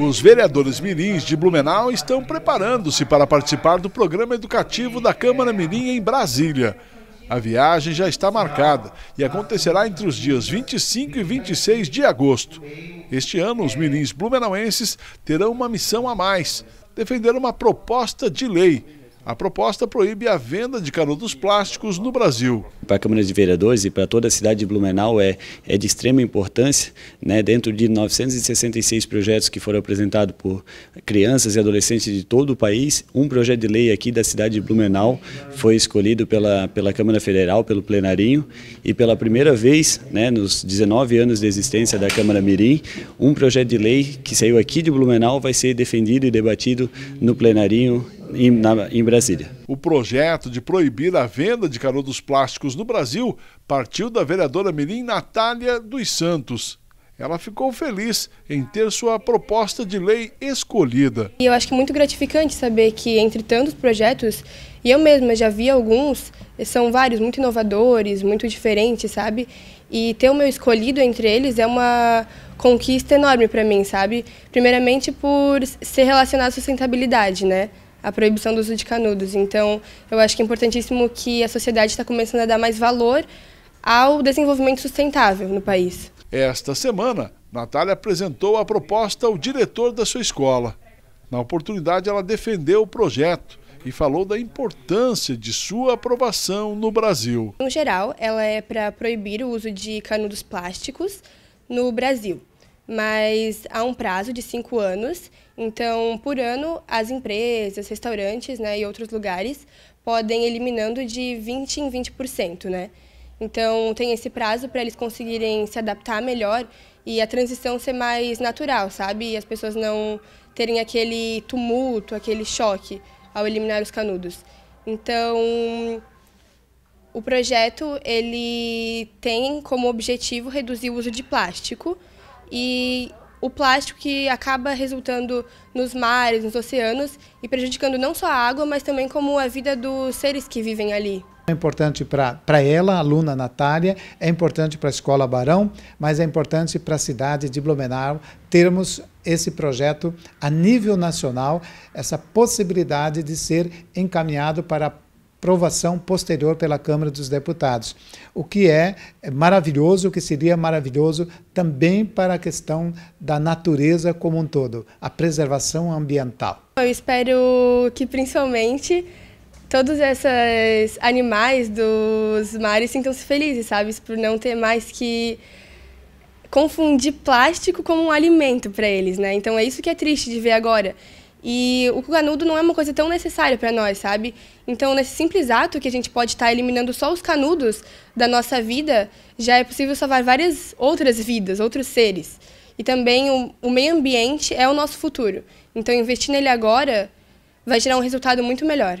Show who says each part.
Speaker 1: Os vereadores mirins de Blumenau estão preparando-se para participar do programa educativo da Câmara Mirim em Brasília. A viagem já está marcada e acontecerá entre os dias 25 e 26 de agosto. Este ano, os mirins blumenauenses terão uma missão a mais: defender uma proposta de lei a proposta proíbe a venda de canudos plásticos no Brasil. Para a
Speaker 2: Câmara de Vereadores e
Speaker 1: para toda a cidade de
Speaker 2: Blumenau é, é de extrema importância, né, dentro de 966 projetos que foram apresentados por crianças e adolescentes de todo o país, um projeto de lei aqui da cidade de Blumenau foi escolhido pela, pela Câmara Federal, pelo plenarinho, e pela primeira vez, né, nos 19 anos de existência da Câmara Mirim, um projeto de lei que saiu aqui de Blumenau vai ser defendido e debatido no plenarinho em, na, em Brasília.
Speaker 1: O projeto de proibir a venda de canudos plásticos no Brasil partiu da vereadora Mirim Natália dos Santos. Ela ficou feliz em ter sua proposta de lei escolhida.
Speaker 3: E eu acho que é muito gratificante saber que, entre tantos projetos, e eu mesma já vi alguns, são vários, muito inovadores, muito diferentes, sabe? E ter o meu escolhido entre eles é uma conquista enorme para mim, sabe? Primeiramente por ser relacionado à sustentabilidade, né? a proibição do uso de canudos. Então, eu acho que é importantíssimo que a sociedade está começando a dar mais valor ao desenvolvimento sustentável no país.
Speaker 1: Esta semana, Natália apresentou a proposta ao diretor da sua escola. Na oportunidade, ela defendeu o projeto e falou da importância de sua aprovação no Brasil.
Speaker 3: No geral, ela é para proibir o uso de canudos plásticos no Brasil mas há um prazo de cinco anos. Então, por ano, as empresas, restaurantes né, e outros lugares podem eliminando de 20% em 20%. Né? Então, tem esse prazo para eles conseguirem se adaptar melhor e a transição ser mais natural, sabe? E as pessoas não terem aquele tumulto, aquele choque ao eliminar os canudos. Então, o projeto ele tem como objetivo reduzir o uso de plástico e o plástico que acaba resultando nos mares, nos oceanos e prejudicando não só a água, mas também como a vida dos seres que vivem ali.
Speaker 4: É importante para ela, a aluna Natália, é importante para a Escola Barão, mas é importante para a cidade de Blumenau termos esse projeto a nível nacional, essa possibilidade de ser encaminhado para a aprovação posterior pela Câmara dos Deputados, o que é, é maravilhoso, o que seria maravilhoso também para a questão da natureza como um todo, a preservação ambiental.
Speaker 3: Eu espero que principalmente todos esses animais dos mares sintam-se felizes, sabe, por não ter mais que confundir plástico como um alimento para eles, né? Então é isso que é triste de ver agora e o canudo não é uma coisa tão necessária para nós, sabe? Então, nesse simples ato que a gente pode estar tá eliminando só os canudos da nossa vida, já é possível salvar várias outras vidas, outros seres. E também o, o meio ambiente é o nosso futuro. Então, investir nele agora vai gerar um resultado muito melhor.